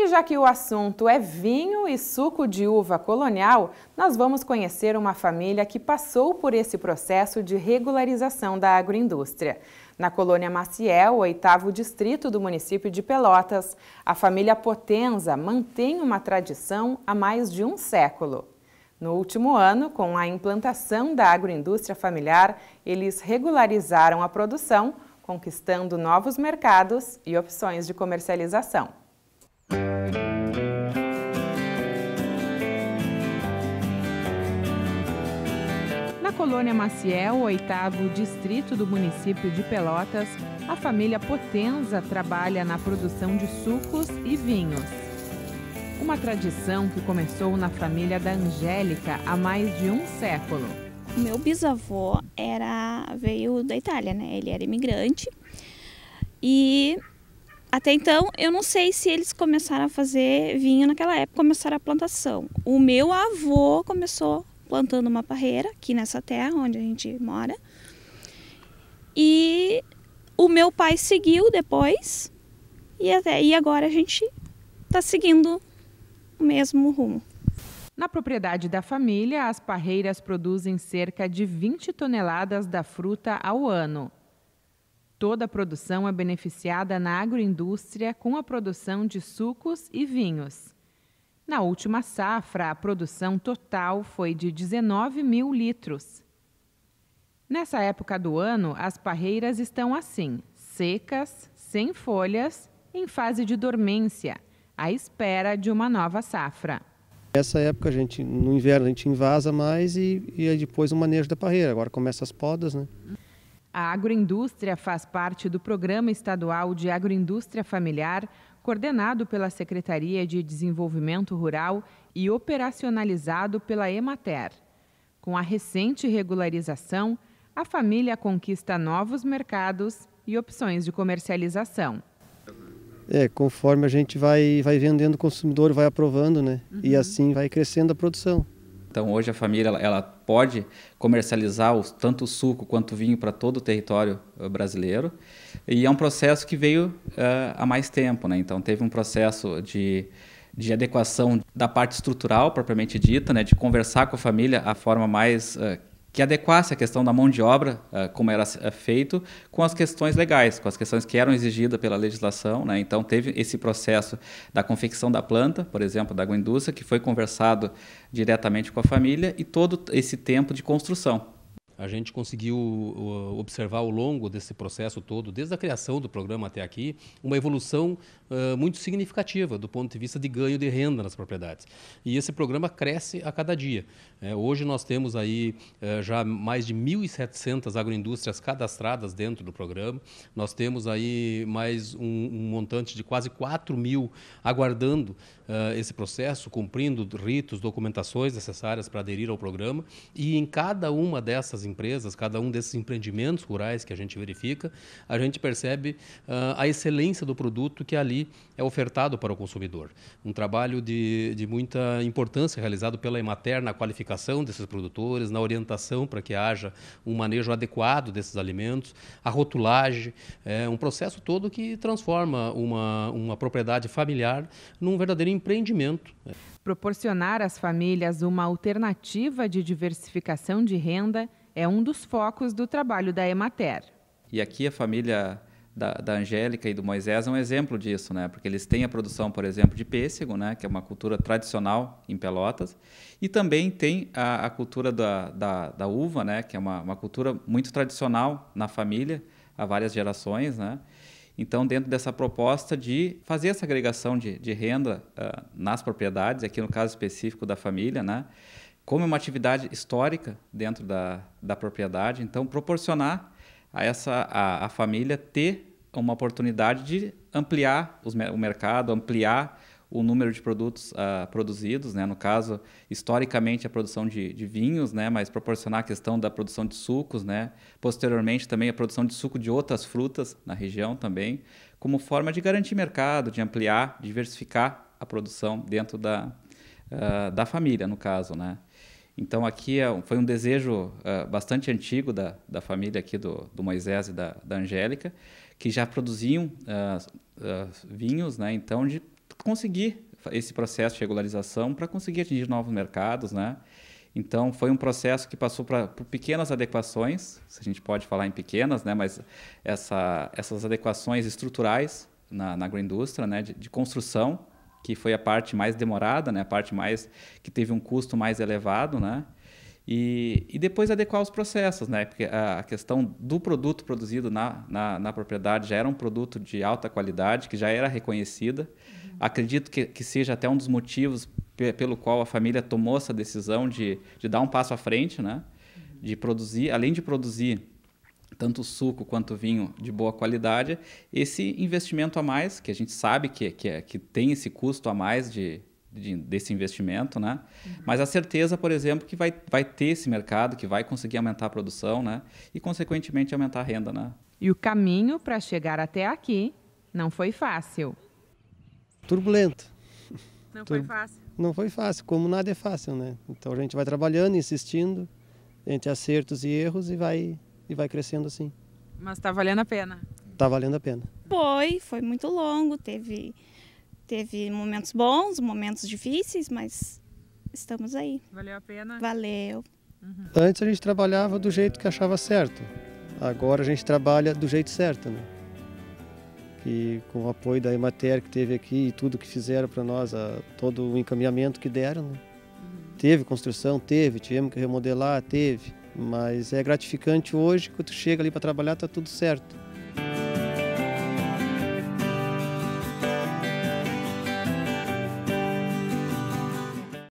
E já que o assunto é vinho e suco de uva colonial, nós vamos conhecer uma família que passou por esse processo de regularização da agroindústria. Na colônia Maciel, oitavo distrito do município de Pelotas, a família Potenza mantém uma tradição há mais de um século. No último ano, com a implantação da agroindústria familiar, eles regularizaram a produção, conquistando novos mercados e opções de comercialização. Na colônia Maciel, oitavo distrito do município de Pelotas, a família Potenza trabalha na produção de sucos e vinhos uma tradição que começou na família da Angélica há mais de um século. Meu bisavô era veio da Itália, né? Ele era imigrante e até então, eu não sei se eles começaram a fazer vinho naquela época, começaram a plantação. O meu avô começou plantando uma parreira aqui nessa terra onde a gente mora. E o meu pai seguiu depois. E até e agora a gente está seguindo o mesmo rumo. Na propriedade da família, as parreiras produzem cerca de 20 toneladas da fruta ao ano. Toda a produção é beneficiada na agroindústria com a produção de sucos e vinhos. Na última safra, a produção total foi de 19 mil litros. Nessa época do ano, as parreiras estão assim, secas, sem folhas, em fase de dormência, à espera de uma nova safra. Nessa época, a gente, no inverno, a gente invasa mais e, e é depois o manejo da parreira. Agora começa as podas, né? A agroindústria faz parte do Programa Estadual de Agroindústria Familiar, coordenado pela Secretaria de Desenvolvimento Rural e operacionalizado pela Emater. Com a recente regularização, a família conquista novos mercados e opções de comercialização. É, conforme a gente vai, vai vendendo, o consumidor vai aprovando, né? Uhum. E assim vai crescendo a produção. Então hoje a família ela, ela pode comercializar os, tanto o suco quanto o vinho para todo o território eh, brasileiro. E é um processo que veio uh, há mais tempo, né? Então teve um processo de, de adequação da parte estrutural propriamente dita, né? De conversar com a família a forma mais uh, que adequasse a questão da mão de obra, eh, como era eh, feito, com as questões legais, com as questões que eram exigidas pela legislação. Né? Então, teve esse processo da confecção da planta, por exemplo, da agroindústria, que foi conversado diretamente com a família, e todo esse tempo de construção a gente conseguiu observar ao longo desse processo todo, desde a criação do programa até aqui, uma evolução uh, muito significativa do ponto de vista de ganho de renda nas propriedades. E esse programa cresce a cada dia. É, hoje nós temos aí uh, já mais de 1.700 agroindústrias cadastradas dentro do programa. Nós temos aí mais um, um montante de quase 4 mil aguardando uh, esse processo, cumprindo ritos, documentações necessárias para aderir ao programa. E em cada uma dessas empresas, cada um desses empreendimentos rurais que a gente verifica, a gente percebe uh, a excelência do produto que ali é ofertado para o consumidor. Um trabalho de, de muita importância realizado pela Emater na qualificação desses produtores, na orientação para que haja um manejo adequado desses alimentos, a rotulagem, é um processo todo que transforma uma, uma propriedade familiar num verdadeiro empreendimento. Proporcionar às famílias uma alternativa de diversificação de renda é um dos focos do trabalho da Emater. E aqui a família da, da, Angélica e do Moisés é um exemplo disso, né? Porque eles têm a produção, por exemplo, de pêssego, né? Que é uma cultura tradicional em Pelotas, e também tem a, a cultura da, da, da, uva, né? Que é uma, uma cultura muito tradicional na família há várias gerações, né? Então, dentro dessa proposta de fazer essa agregação de, de renda uh, nas propriedades, aqui no caso específico da família, né? como é uma atividade histórica dentro da, da propriedade, então proporcionar a essa a, a família ter uma oportunidade de ampliar os, o mercado, ampliar o número de produtos uh, produzidos, né? no caso, historicamente, a produção de, de, vinhos, né? mas proporcionar a questão da produção de sucos, né? posteriormente também a produção de suco de outras frutas na região também, como forma de garantir mercado, de ampliar, diversificar a produção dentro da, uh, da família, no caso. Né? Então aqui é, foi um desejo uh, bastante antigo da, da família aqui do, do Moisés e da, da Angélica, que já produziam uh, vinhos, né? Então de conseguir esse processo de regularização para conseguir atingir novos mercados, né? Então, foi um processo que passou pra, por pequenas adequações, se a gente pode falar em pequenas, né, mas essa, essas adequações estruturais na, na agroindústria, né, de, de, construção, que foi a parte mais demorada, né? A parte mais que teve um custo mais elevado, né? E, e depois adequar os processos, né? Porque a questão do produto produzido na, na, na propriedade já era um produto de alta qualidade, que já era reconhecida. Uhum. Acredito que, que seja até um dos motivos pelo qual a família tomou essa decisão de, de dar um passo à frente, né? Uhum. De produzir, além de produzir tanto suco quanto vinho de boa qualidade, esse investimento a mais, que a gente sabe que, que, é, que tem esse custo a mais de, de desse investimento, né? Uhum. Mas a certeza, por exemplo, que vai, vai ter esse mercado, que vai conseguir aumentar a produção, né? E, consequentemente, aumentar a renda, né? E o caminho para chegar até aqui não foi fácil. Turbulento. Não Tur foi fácil. Não foi fácil, como nada é fácil, né? Então a gente vai trabalhando, insistindo, entre acertos e erros e vai e vai crescendo assim. Mas tá valendo a pena. Tá valendo a pena. Foi, foi muito longo, teve teve momentos bons, momentos difíceis, mas estamos aí. Valeu a pena? Valeu. Uhum. Antes a gente trabalhava do jeito que achava certo. Agora a gente trabalha do jeito certo, né? E com o apoio da Emater que teve aqui e tudo que fizeram para nós, a, todo o encaminhamento que deram, né? uhum. teve construção, teve, tivemos que remodelar, teve mas é gratificante hoje, quando tu chega ali para trabalhar, tá tudo certo.